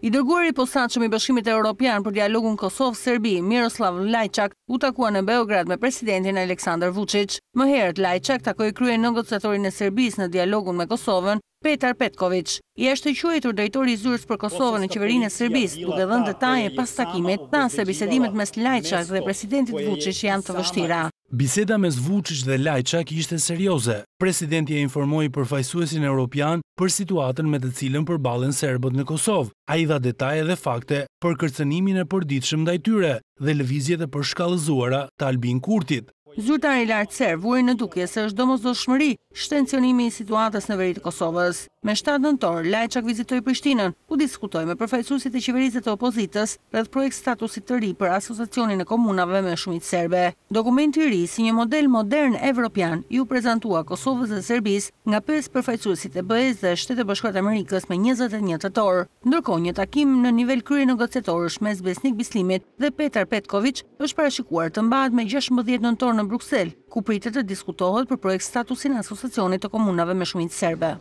I dërguar i posaqëm i bashkimit e Europian për dialogun Kosovë-Serbi, Miroslav Lajçak, u takua në Beograd me presidentin Aleksandar Vucic. Më herët, Lajçak takoj krye në e Serbis në dialogun me Kosovën, Petar Petkovic. I është të quajtur drejtori zyrës për Kosovën e qeverinë e Serbis, duke dhe në detaje pas takimet, ta se bisedimet mes Lajçak dhe presidentit Vucic janë të vështira. Biseda me Zvucic dhe Lajçak ishte serioze. Presidenti e informoi përfaqësuesin europian për situatën me të cilën përballen serbët në Kosovë. Ai dha detaje dhe fakte për kërcënimin e përditshëm ndaj tyre dhe lëvizjet e përshkallëzuara të Albin Kurtit. Zyrtari lartë serë vuri në dukje se është domës do shmëri shtencionimi i situatës në veritë Kosovës. Me 7 nëntorë, Lajçak vizitoj Prishtinën, ku diskutoj me përfajsusit e qeverizet e opozitës dhe projekt statusit të ri për asosacionin e komunave me shumit serbe. Dokument të ri si një model modern evropian ju prezentua Kosovës dhe Serbis nga 5 përfajsusit e bëhez dhe shtetë bëshkët Amerikës me 21 të torë. Ndërko një takim në nivel kryë në gocetorës mes Besnik Bislimit dhe Petar Petkovic është parashikuar të mbad me 16 nëntorë në Bruxelles, ku pritet të diskutohet për projekt statusin e asociacionit të komunave me shumicë serbe.